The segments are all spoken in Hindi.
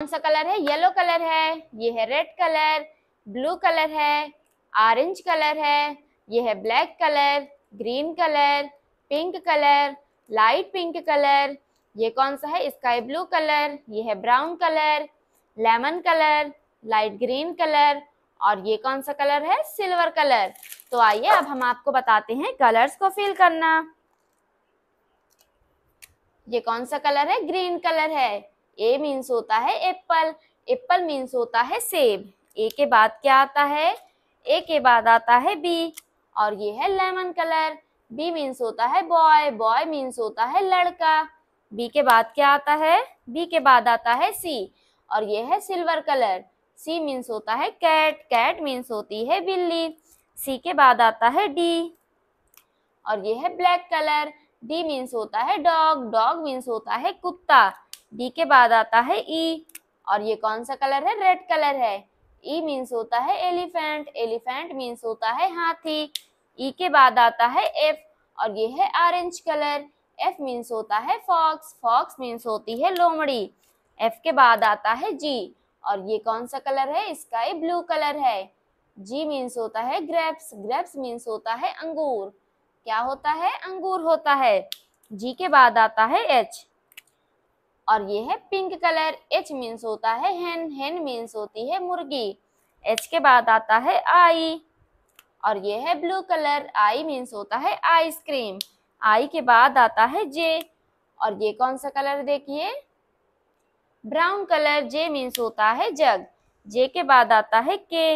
कौन सा कलर है येलो कलर है ये है रेड कलर ब्लू कलर है ऑरेंज कलर है ये है black colour green colour pink colour light pink colour ये कौन सा है स्काई ब्लू कलर ये है brown colour lemon colour light green colour और ये कौन सा कलर है सिल्वर कलर तो आइए अब हम आपको बताते हैं कलर्स को फिल करना ये कौन सा कलर है ग्रीन कलर है ए मीन्स होता है एप्पल एप्पल मीन्स होता है सेब ए के बाद क्या आता है ए के बाद आता है बी और ये है लेमन कलर बी मीन्स होता है बॉय बॉय मीन्स होता है लड़का बी के बाद क्या आता है बी के बाद आता है सी और ये है सिल्वर कलर सी मीन्स होता है कैट कैट मीन्स होती है बिल्ली सी के बाद आता है डी और ये है ब्लैक कलर डी मीन्स होता है डॉग डॉग मीन्स होता है कुत्ता डी के बाद आता है ई e, और ये कौन सा कलर है रेड कलर है ई मीन्स होता है एलिफेंट एलिफेंट मीन्स होता है हाथी ई के बाद आता है एफ और ये है ऑरेंज कलर एफ मीन्स होता है फॉक्स फॉक्स मीन्स होती है लोमड़ी एफ के बाद आता है जी और ये कौन सा कलर है स्काई ब्लू कलर है जी मीन्स होता है ग्रेप्स ग्रेप्स मीन्स होता है अंगूर क्या होता है अंगूर होता है जी के बाद आता है एच और ये है पिंक कलर एच मीन्स होता है हेन हेन मीन्स होती है मुर्गी एच के बाद आता है आई और ये है ब्लू कलर आई मीन्स होता है आइसक्रीम आई के बाद आता है जे और ये कौन सा कलर देखिए ब्राउन कलर जे मीन्स होता है जग जे के बाद आता है के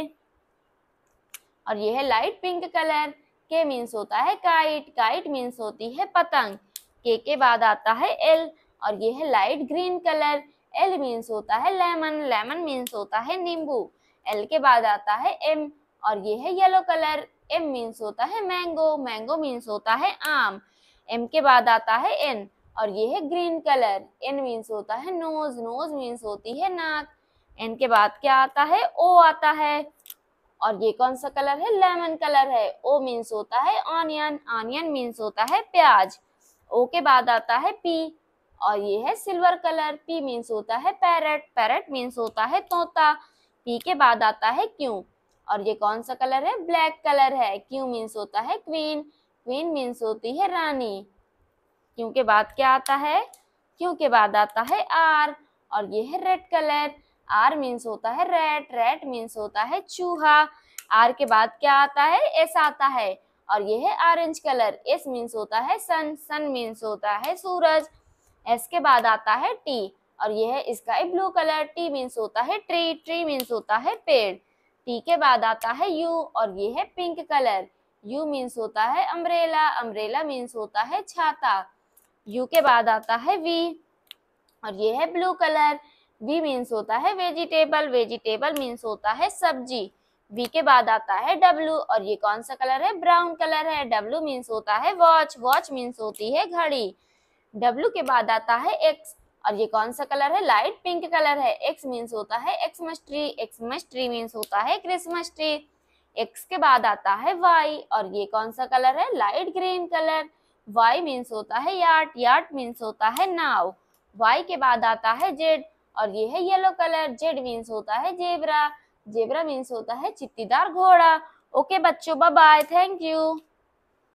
और ये है light pink colour K means होता है काइट काइट मीन्स होती है पतंग के के बाद आता है एल और ये है light green colour L means होता है लेमन लेमन मीन्स होता है नींबू एल के बाद आता है एम और ये है येलो कलर एम मीन्स होता है मैंगो मैंगो मीन्स होता है आम एम के बाद आता है एन और ये है ग्रीन कलर एन मीन्स होता है नोज नोज मीन्स होती है नाक एन के बाद क्या आता है ओ आता है और ये कौन सा कलर है लेमन कलर है ओ मीन्स होता है ऑनियन ऑनियन मीन्स होता है प्याज ओ के बाद आता है पी और ये है सिल्वर कलर पी मीन्स होता है पैरट पैरट मीन्स होता है तोता पी के बाद आता है क्यू और ये कौन सा कलर है ब्लैक कलर है क्यू मीन्स होता है क्वीन क्वीन मीन्स होती है रानी क्यू के बाद क्या आता है क्यू के बाद आता है आर और ये है रेड कलर आर मीन्स होता है रेड रेड मीन्स होता है चूहा आर के बाद क्या आता है एस आता है और ये है ऑरेंज कलर एस मीन्स होता है सन सन मीन्स होता है सूरज एस के बाद आता है टी और ये है sky blue colour T means होता है ट्री ट्री मीन्स होता है पेड़ टी के बाद आता है यू और यह है पिंक कलर यू मीन्स होता है अम्ब्रेला अम्ब्रेला मीन्स होता है छाता यू के बाद आता है वी और यह है ब्लू कलर वी मीन्स होता है वेजिटेबल वेजिटेबल मीन्स होता है सब्जी वी के बाद आता है डब्लू और ये कौन सा कलर है ब्राउन कलर है डब्लू मीन्स होता है वॉच वॉच मीन्स होती है घड़ी W के बाद आता है X और ये कौन सा कलर है लाइट पिंक कलर है X मीन्स होता है Xmas tree Xmas tree means होता है क्रिसमस ट्री X के बाद आता है Y और ये कौन सा कलर है light green colour Y means होता है यार्ट यार्ट मीन्स होता है नाव Y के बाद आता है जेड और ये है येलो कलर जेड मीन्स होता है जेबरा जेबरा मीन्स होता है चित्तीदार घोड़ा ओके बच्चों बाय थैंक यू